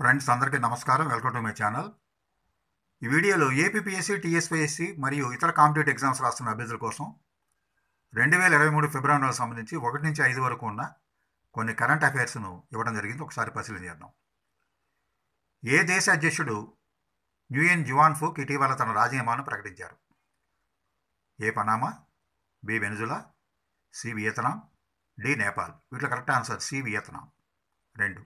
friends అందరికీ నమస్కారం welcome to my channel ఈ వీడియోలో ఏపీపీఎస్సీ టీఎస్పీఎస్సీ మరియు ఇతర కాంపిటేటివ్ ఎగ్జామ్స్ రాస్తున్న అభ్యర్థుల కోసం రెండు వేల ఇరవై మూడు ఫిబ్రవరి నెలకు సంబంధించి ఒకటి నుంచి ఐదు వరకు ఉన్న కొన్ని కరెంట్ అఫైర్స్ను ఇవ్వడం జరిగింది ఒకసారి పరిశీలన చేద్దాం ఏ దేశ అధ్యక్షుడు న్యూయన్ జువాన్ ఫుక్ ఇటీవల తన రాజీనామాను ప్రకటించారు A Panama B Venezuela C Vietnam D Nepal వీటిలో కరెక్ట్ ఆన్సర్ సి వియత్నాం రెండు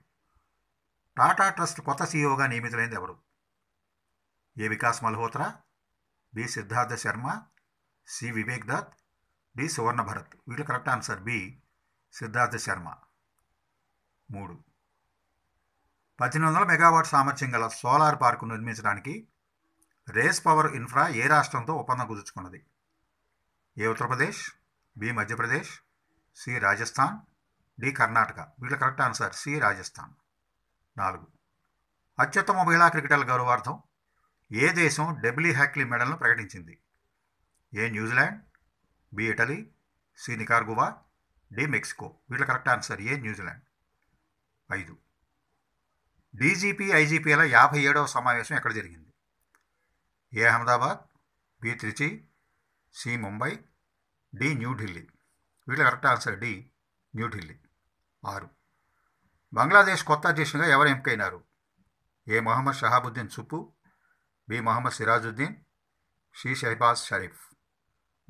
టాటా ట్రస్ట్ కొత్త సీఈఓగా నియమితులైంది ఎవరు A Vikas Malhotra B Siddharth Sharma C Vivek Dutt D Suvarna Bharat వీళ్ళు correct answer B Siddharth Sharma మూడు పద్దెనిమిది వందల మెగావాట్ సామర్థ్యం గల సోలార్ పార్కు నిర్మించడానికి రేస్ పవర్ ఇన్ఫ్రా ఏ రాష్ట్రంతో ఒప్పందం కుదుర్చుకున్నది A Uttar Pradesh B Madhya Pradesh C Rajasthan D Karnataka వీళ్ళ కరెక్ట్ ఆన్సర్ సి రాజస్థాన్ నాలుగు అత్యుత్తమ మహిళా క్రికెటర్ల గౌరవార్థం ఏ దేశం డెబ్లీ హ్యాక్లీ మెడల్ను ప్రకటించింది A New Zealand B Italy C Nicaragua D Mexico వీళ్ళ కరెక్ట్ ఆన్సర్ ఏ న్యూజిలాండ్ ఐదు డీజీపీ ఐజీపీల యాభై ఏడవ సమావేశం ఎక్కడ జరిగింది A Ahmedabad B Trichy C Mumbai D New Delhi వీళ్ళ కరెక్ట్ ఆన్సర్ డి న్యూఢిల్లీ ఆరు బంగ్లాదేశ్ కొత్త అధ్యక్షునిగా ఎవరు ఎంపికైనారు A Mohammed Shahabuddin Chuppu B Mohammed Sirajuddin C Shahbaz Sharif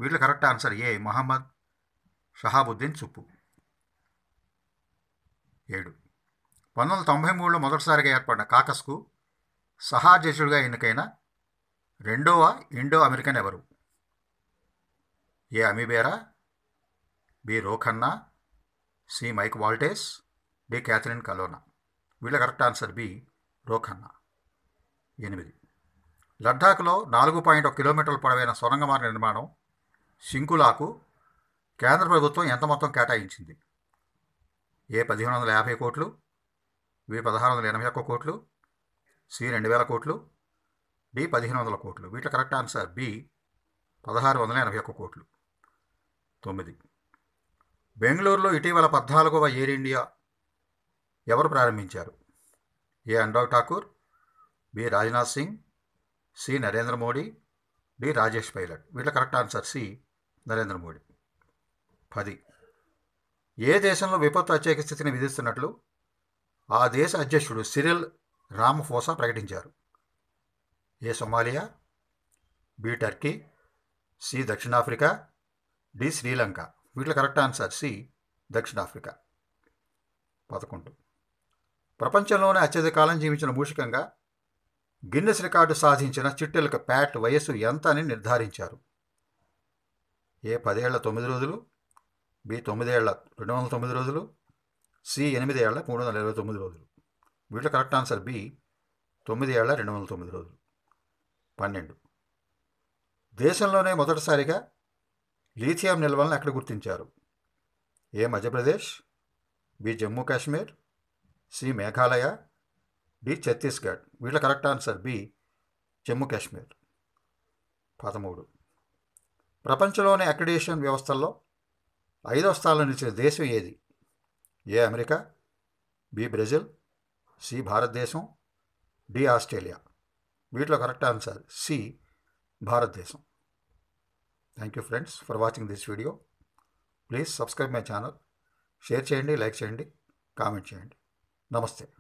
వీటిలో correct answer A Mohammed Shahabuddin Chuppu ఏడు పంతొమ్మిది వందల తొంభై మూడులో మొదటిసారిగా ఏర్పడిన కాకస్కు సహా అధ్యక్షుడిగా ఎన్నికైన రెండవ ఇండో అమెరికన్ ఎవరు A Ami Bera B Ro Khanna C Mike Waltz D Catherine Colonna వీళ్ళ కరెక్ట్ ఆన్సర్ బి రోఖన్నా ఎనిమిది లద్దాఖ్లో నాలుగు పాయింట్ ఒక కిలోమీటర్ల పొడవైన సొరంగ మార్గ నిర్మాణం సింకులాకు కేంద్ర ప్రభుత్వం ఎంత మొత్తం కేటాయించింది ఏ పదిహేను వందల యాభై కోట్లు బి పదహారు వందల ఎనభై ఒక్క కోట్లు సి రెండు వేల కోట్లు డి పదిహేను వందల కోట్లు వీటిలో కరెక్ట్ ఆన్సర్ బి పదహారు వందల ఎనభై ఒక్క కోట్లు తొమ్మిది బెంగళూరులో ఇటీవల పద్నాలుగవ ఎయిర్ ఇండియా ఎవరు ప్రారంభించారు A Anurag Thakur B Rajnath Singh C Narendra Modi D Rajesh Pilot వీళ్ళ correct answer C Narendra Modi పది ఏ దేశంలో విపత్తు అత్యేక స్థితిని విధిస్తున్నట్లు ఆ దేశ అధ్యక్షుడు సిరిల్ రామఫోసా ప్రకటించారు A Somalia B Turkey C దక్షిణాఫ్రికా డి శ్రీలంక వీటిలో కరెక్ట్ ఆన్సర్ సి దక్షిణాఫ్రికా పదకొండు ప్రపంచంలోనే అత్యధిక కాలం జీవించిన మూషికంగా గిన్నెస్ రికార్డు సాధించిన చిట్టెలక ప్యాట్ వయస్సు ఎంత అని నిర్ధారించారు ఏ పదేళ్ల తొమ్మిది రోజులు బి తొమ్మిదేళ్ల రెండు వందల తొమ్మిది రోజులు సి ఏళ్ల మూడు వందల ఇరవై తొమ్మిది రోజులు వీటిలో కరెక్ట్ ఆన్సర్ బి తొమ్మిది ఏళ్ల రెండు వందల తొమ్మిది రోజులు పన్నెండు దేశంలోనే మొదటిసారిగా లీథియం నిల్వలను ఎక్కడ గుర్తించారు A Madhya Pradesh B Jammu Kashmir C Meghalaya D Chhattisgarh వీళ్ళ correct answer B Jammu Kashmir పదమూడు ప్రపంచంలోని అక్రిడేషన్ వ్యవస్థల్లో ఐదో స్థానంలో నిలిచిన దేశం ఏది A America B Brazil C భారతదేశం డి ఆస్ట్రేలియా వీటిలో కరెక్ట్ ఆన్సర్ సి భారతదేశం thank you friends for watching this video please subscribe my channel share చేయండి లైక్ చేయండి కామెంట్ చేయండి ನಮಸ್ತೆ